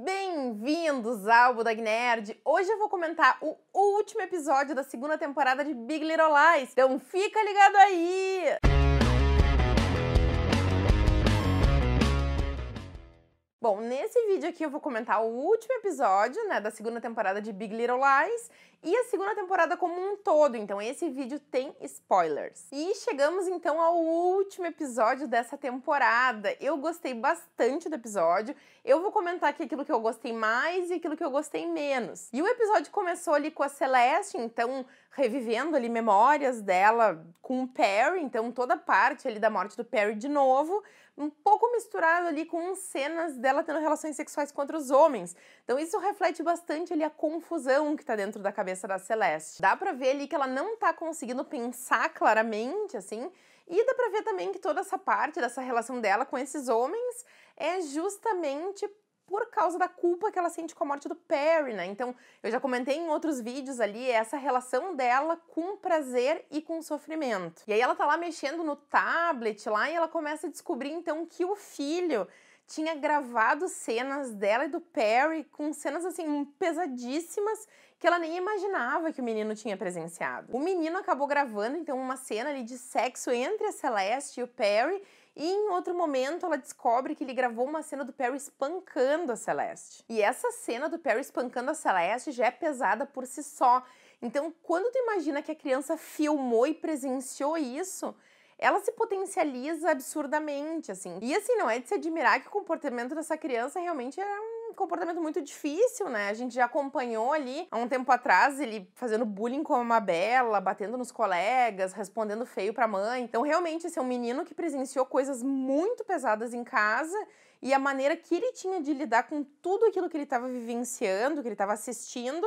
Bem-vindos ao Budag Nerd! Hoje eu vou comentar o último episódio da segunda temporada de Big Little Lies, então fica ligado aí! Bom, nesse vídeo aqui eu vou comentar o último episódio, né, da segunda temporada de Big Little Lies e a segunda temporada como um todo. Então esse vídeo tem spoilers. E chegamos então ao último episódio dessa temporada. Eu gostei bastante do episódio. Eu vou comentar aqui aquilo que eu gostei mais e aquilo que eu gostei menos. E o episódio começou ali com a Celeste, então revivendo ali memórias dela com o Perry, então toda parte ali da morte do Perry de novo um pouco misturado ali com cenas dela tendo relações sexuais com outros homens. Então isso reflete bastante ali a confusão que tá dentro da cabeça da Celeste. Dá pra ver ali que ela não tá conseguindo pensar claramente, assim, e dá pra ver também que toda essa parte dessa relação dela com esses homens é justamente por causa da culpa que ela sente com a morte do Perry, né? Então, eu já comentei em outros vídeos ali essa relação dela com prazer e com sofrimento. E aí ela tá lá mexendo no tablet lá e ela começa a descobrir então que o filho tinha gravado cenas dela e do Perry com cenas assim pesadíssimas que ela nem imaginava que o menino tinha presenciado. O menino acabou gravando então uma cena ali de sexo entre a Celeste e o Perry e em outro momento, ela descobre que ele gravou uma cena do Perry espancando a Celeste. E essa cena do Perry espancando a Celeste já é pesada por si só. Então, quando tu imagina que a criança filmou e presenciou isso, ela se potencializa absurdamente, assim. E assim, não é de se admirar que o comportamento dessa criança realmente era é um comportamento muito difícil, né? A gente já acompanhou ali há um tempo atrás ele fazendo bullying com a Mabela, batendo nos colegas, respondendo feio pra mãe. Então, realmente, esse é um menino que presenciou coisas muito pesadas em casa e a maneira que ele tinha de lidar com tudo aquilo que ele estava vivenciando, que ele estava assistindo,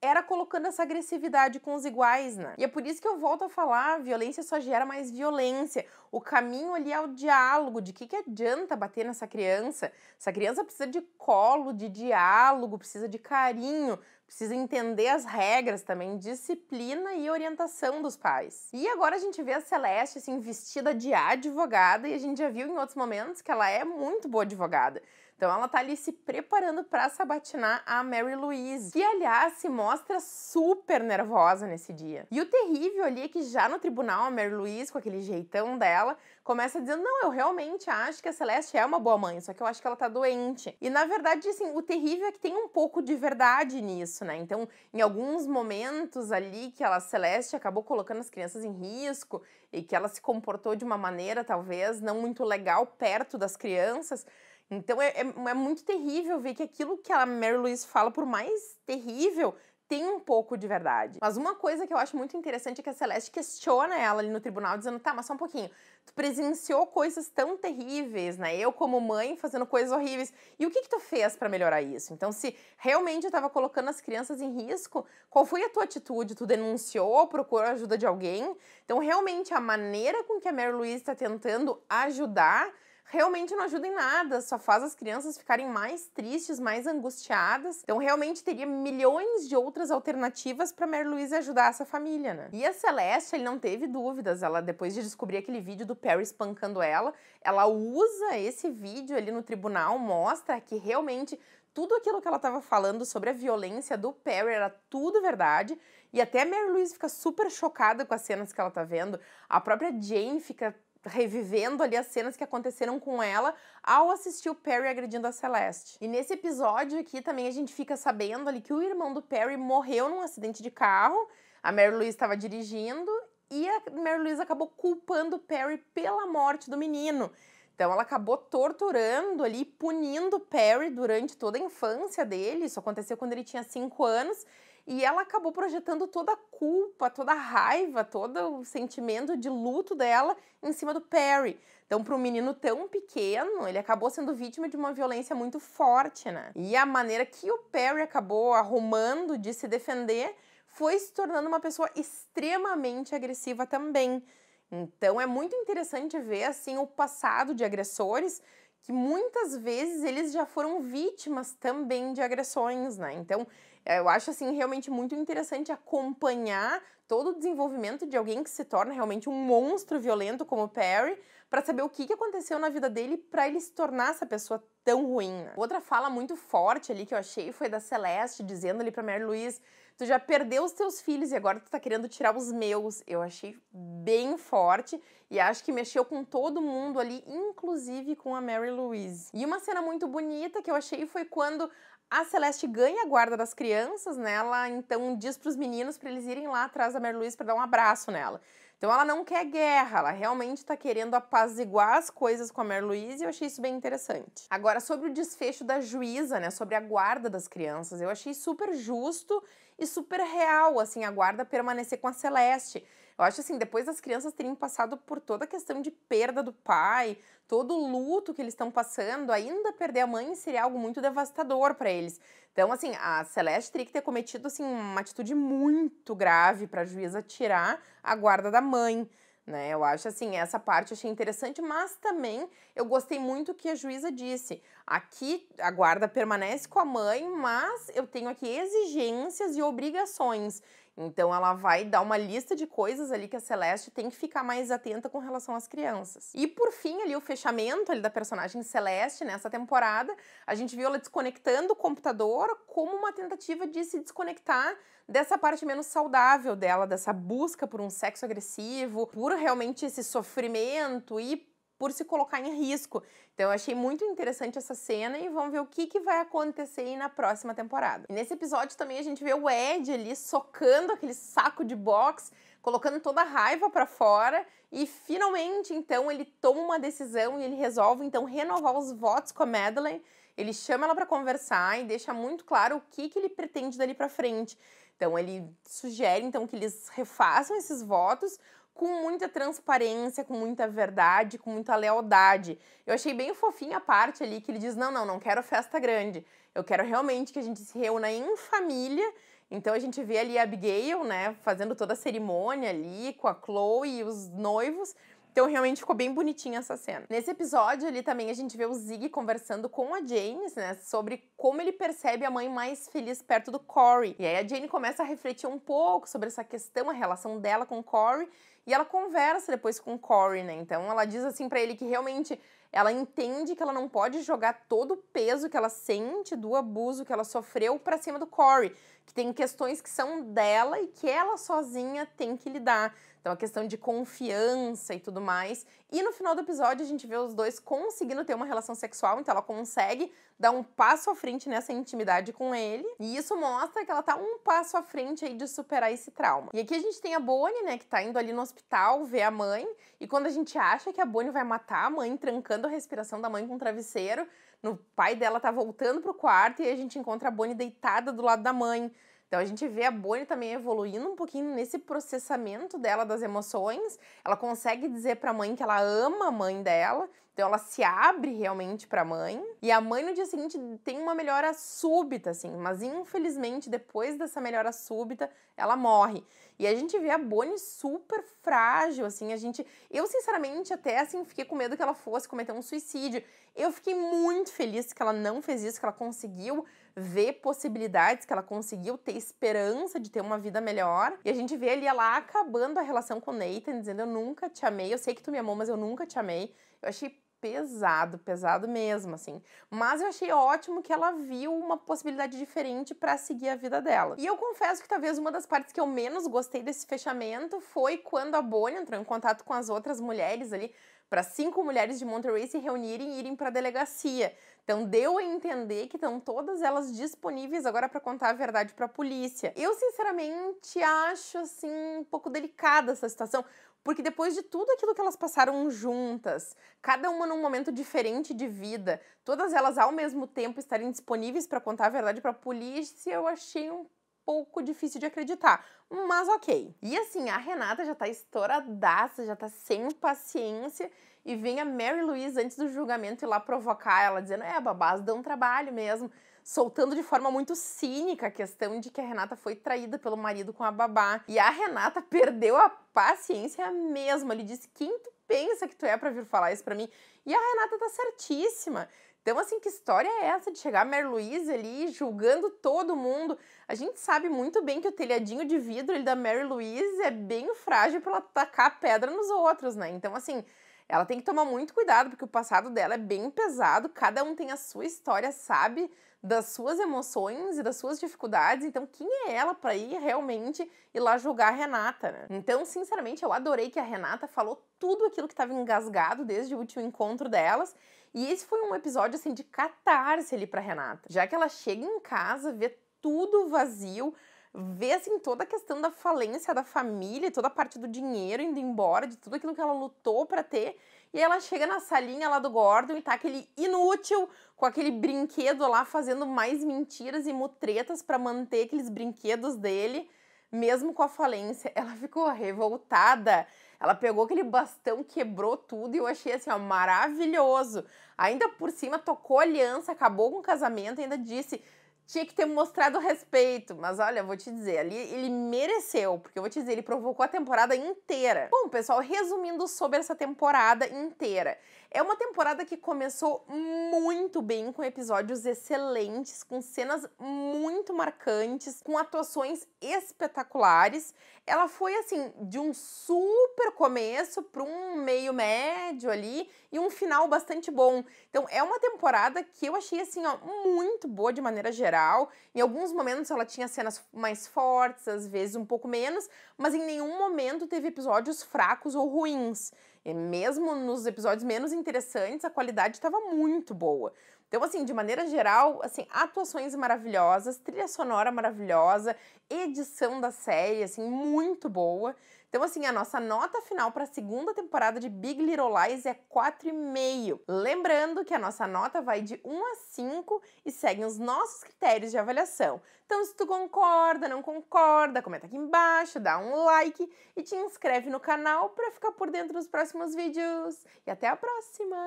era colocando essa agressividade com os iguais, né? E é por isso que eu volto a falar, violência só gera mais violência. O caminho ali é o diálogo, de que que adianta bater nessa criança? Essa criança precisa de colo, de diálogo, precisa de carinho, precisa entender as regras também, disciplina e orientação dos pais. E agora a gente vê a Celeste assim vestida de advogada e a gente já viu em outros momentos que ela é muito boa advogada. Então ela tá ali se preparando para sabatinar a Mary Louise, que aliás se mostra super nervosa nesse dia. E o terrível ali é que já no tribunal a Mary Louise, com aquele jeitão dela, começa dizendo: "Não, eu realmente acho que a Celeste é uma boa mãe, só que eu acho que ela tá doente". E na verdade, assim, o terrível é que tem um pouco de verdade nisso, né? Então, em alguns momentos ali que a Celeste acabou colocando as crianças em risco e que ela se comportou de uma maneira talvez não muito legal perto das crianças, então é, é, é muito terrível ver que aquilo que a Mary Louise fala, por mais terrível, tem um pouco de verdade. Mas uma coisa que eu acho muito interessante é que a Celeste questiona ela ali no tribunal, dizendo: tá, mas só um pouquinho, tu presenciou coisas tão terríveis, né? Eu, como mãe, fazendo coisas horríveis. E o que, que tu fez para melhorar isso? Então, se realmente eu estava colocando as crianças em risco, qual foi a tua atitude? Tu denunciou, procurou ajuda de alguém? Então, realmente, a maneira com que a Mary Louise está tentando ajudar realmente não ajuda em nada, só faz as crianças ficarem mais tristes, mais angustiadas. Então, realmente teria milhões de outras alternativas para Mary Louise ajudar essa família, né? E a Celeste, ele não teve dúvidas. Ela, depois de descobrir aquele vídeo do Perry espancando ela, ela usa esse vídeo ali no tribunal, mostra que realmente tudo aquilo que ela estava falando sobre a violência do Perry era tudo verdade. E até a Mary Louise fica super chocada com as cenas que ela tá vendo. A própria Jane fica revivendo ali as cenas que aconteceram com ela ao assistir o Perry agredindo a Celeste. E nesse episódio aqui também a gente fica sabendo ali que o irmão do Perry morreu num acidente de carro. A Mary Louise estava dirigindo e a Mary Louise acabou culpando o Perry pela morte do menino. Então ela acabou torturando ali, punindo o Perry durante toda a infância dele. Isso aconteceu quando ele tinha 5 anos e ela acabou projetando toda a culpa, toda a raiva, todo o sentimento de luto dela em cima do Perry. Então, para um menino tão pequeno, ele acabou sendo vítima de uma violência muito forte, né? E a maneira que o Perry acabou arrumando de se defender foi se tornando uma pessoa extremamente agressiva também. Então, é muito interessante ver assim o passado de agressores que muitas vezes eles já foram vítimas também de agressões, né? Então, é, eu acho, assim, realmente muito interessante acompanhar todo o desenvolvimento de alguém que se torna realmente um monstro violento como o Perry, para saber o que, que aconteceu na vida dele para ele se tornar essa pessoa tão ruim. Né? Outra fala muito forte ali que eu achei foi da Celeste dizendo ali para Mary Louise: "Tu já perdeu os teus filhos e agora tu tá querendo tirar os meus". Eu achei bem forte e acho que mexeu com todo mundo ali, inclusive com a Mary Louise. E uma cena muito bonita que eu achei foi quando a Celeste ganha a guarda das crianças, né? Ela então diz para os meninos para eles irem lá atrás da Merluiz para dar um abraço nela. Então ela não quer guerra, ela realmente está querendo apaziguar as coisas com a Merluiz e eu achei isso bem interessante. Agora, sobre o desfecho da juíza, né, sobre a guarda das crianças, eu achei super justo e super real, assim, a guarda permanecer com a Celeste. Eu acho assim, depois das crianças terem passado por toda a questão de perda do pai, todo o luto que eles estão passando, ainda perder a mãe seria algo muito devastador para eles. Então, assim, a Celeste teria que ter cometido assim uma atitude muito grave para a juíza tirar a guarda da mãe. Né? Eu acho assim, essa parte achei interessante, mas também eu gostei muito que a juíza disse. Aqui a guarda permanece com a mãe, mas eu tenho aqui exigências e obrigações. Então ela vai dar uma lista de coisas ali que a Celeste tem que ficar mais atenta com relação às crianças. E por fim, ali o fechamento ali da personagem Celeste nessa temporada, a gente viu ela desconectando o computador como uma tentativa de se desconectar dessa parte menos saudável dela, dessa busca por um sexo agressivo, por realmente esse sofrimento e por se colocar em risco. Então eu achei muito interessante essa cena e vamos ver o que, que vai acontecer na próxima temporada. E nesse episódio também a gente vê o Ed ali socando aquele saco de boxe, colocando toda a raiva para fora e finalmente então ele toma uma decisão e ele resolve então renovar os votos com a Madeline. Ele chama ela para conversar e deixa muito claro o que, que ele pretende dali para frente. Então ele sugere então que eles refaçam esses votos com muita transparência, com muita verdade, com muita lealdade. Eu achei bem fofinha a parte ali que ele diz: "Não, não, não quero festa grande. Eu quero realmente que a gente se reúna em família". Então a gente vê ali a Abigail, né, fazendo toda a cerimônia ali com a Chloe e os noivos. Então realmente ficou bem bonitinha essa cena. Nesse episódio ali também a gente vê o Zig conversando com a Jane né, sobre como ele percebe a mãe mais feliz perto do Corey. E aí a Jane começa a refletir um pouco sobre essa questão, a relação dela com o Corey, e ela conversa depois com o Corey, né? Então ela diz assim para ele que realmente ela entende que ela não pode jogar todo o peso que ela sente do abuso que ela sofreu para cima do Corey que tem questões que são dela e que ela sozinha tem que lidar. Então, a questão de confiança e tudo mais. E no final do episódio, a gente vê os dois conseguindo ter uma relação sexual, então ela consegue dar um passo à frente nessa intimidade com ele. E isso mostra que ela tá um passo à frente aí de superar esse trauma. E aqui a gente tem a Bonnie, né, que tá indo ali no hospital ver a mãe. E quando a gente acha que a Bonnie vai matar a mãe, trancando a respiração da mãe com um travesseiro, no pai dela tá voltando pro quarto e a gente encontra a Bonnie deitada do lado da mãe. Então a gente vê a Bonnie também evoluindo um pouquinho nesse processamento dela das emoções. Ela consegue dizer para a mãe que ela ama a mãe dela, então ela se abre realmente para a mãe. E a mãe no dia seguinte tem uma melhora súbita, assim, mas infelizmente depois dessa melhora súbita ela morre. E a gente vê a Bonnie super frágil, assim, a gente, eu sinceramente até assim fiquei com medo que ela fosse cometer um suicídio. Eu fiquei muito feliz que ela não fez isso, que ela conseguiu ver possibilidades, que ela conseguiu ter esperança de ter uma vida melhor. E a gente vê ali ela acabando a relação com o Nathan, dizendo: Eu nunca te amei, eu sei que tu me amou, mas eu nunca te amei. Eu achei pesado, pesado mesmo, assim. Mas eu achei ótimo que ela viu uma possibilidade diferente para seguir a vida dela. E eu confesso que talvez uma das partes que eu menos gostei desse fechamento foi quando a Bonnie entrou em contato com as outras mulheres ali para cinco mulheres de Monterey se reunirem e irem para a delegacia. Então deu a entender que estão todas elas disponíveis agora para contar a verdade para a polícia. Eu sinceramente acho assim um pouco delicada essa situação, porque depois de tudo aquilo que elas passaram juntas, cada uma num momento diferente de vida, todas elas ao mesmo tempo estarem disponíveis para contar a verdade para a polícia, eu achei um pouco difícil de acreditar, mas ok. E assim, a Renata já tá estouradaça, já tá sem paciência e vem a Mary Louise antes do julgamento ir lá provocar ela, dizendo: é, babás dão trabalho mesmo. Soltando de forma muito cínica a questão de que a Renata foi traída pelo marido com a babá. E a Renata perdeu a paciência mesmo. Ele disse: Quem tu pensa que tu é para vir falar isso para mim? E a Renata tá certíssima. Então, assim, que história é essa de chegar a Mary ali julgando todo mundo? A gente sabe muito bem que o telhadinho de vidro da Mary Louise é bem frágil para ela tacar pedra nos outros, né? Então, assim, ela tem que tomar muito cuidado, porque o passado dela é bem pesado, cada um tem a sua história, sabe das suas emoções e das suas dificuldades, então quem é ela para ir realmente e lá julgar a Renata, né? Então, sinceramente, eu adorei que a Renata falou tudo aquilo que estava engasgado desde o último encontro delas e esse foi um episódio assim de catarse ali para Renata, já que ela chega em casa, vê tudo vazio, vê assim toda a questão da falência da família, toda a parte do dinheiro indo embora, de tudo aquilo que ela lutou para ter. E ela chega na salinha lá do Gordon e tá aquele inútil com aquele brinquedo lá fazendo mais mentiras e mutretas para manter aqueles brinquedos dele, mesmo com a falência. Ela ficou revoltada ela pegou aquele bastão, quebrou tudo e eu achei assim, ó, maravilhoso. Ainda por cima tocou aliança, acabou com o casamento, ainda disse tinha que ter mostrado respeito, mas olha, vou te dizer, ali ele mereceu, porque eu vou te dizer, ele provocou a temporada inteira. Bom, pessoal, resumindo sobre essa temporada inteira, é uma temporada que começou muito bem, com episódios excelentes, com cenas muito marcantes, com atuações espetaculares. Ela foi assim, de um super começo para um meio médio ali e um final bastante bom. Então é uma temporada que eu achei assim, ó, muito boa de maneira geral. Em alguns momentos ela tinha cenas mais fortes, às vezes um pouco menos, mas em nenhum momento teve episódios fracos ou ruins mesmo nos episódios menos interessantes, a qualidade estava muito boa. Então, assim, de maneira geral, assim, atuações maravilhosas, trilha sonora maravilhosa, edição da série, assim, muito boa. Então, assim, a nossa nota final para a segunda temporada de Big Little Lies é 4,5. Lembrando que a nossa nota vai de 1 a 5 e segue os nossos critérios de avaliação. Então, se tu concorda, não concorda, comenta aqui embaixo, dá um like e te inscreve no canal para ficar por dentro dos próximos vídeos. E até a próxima!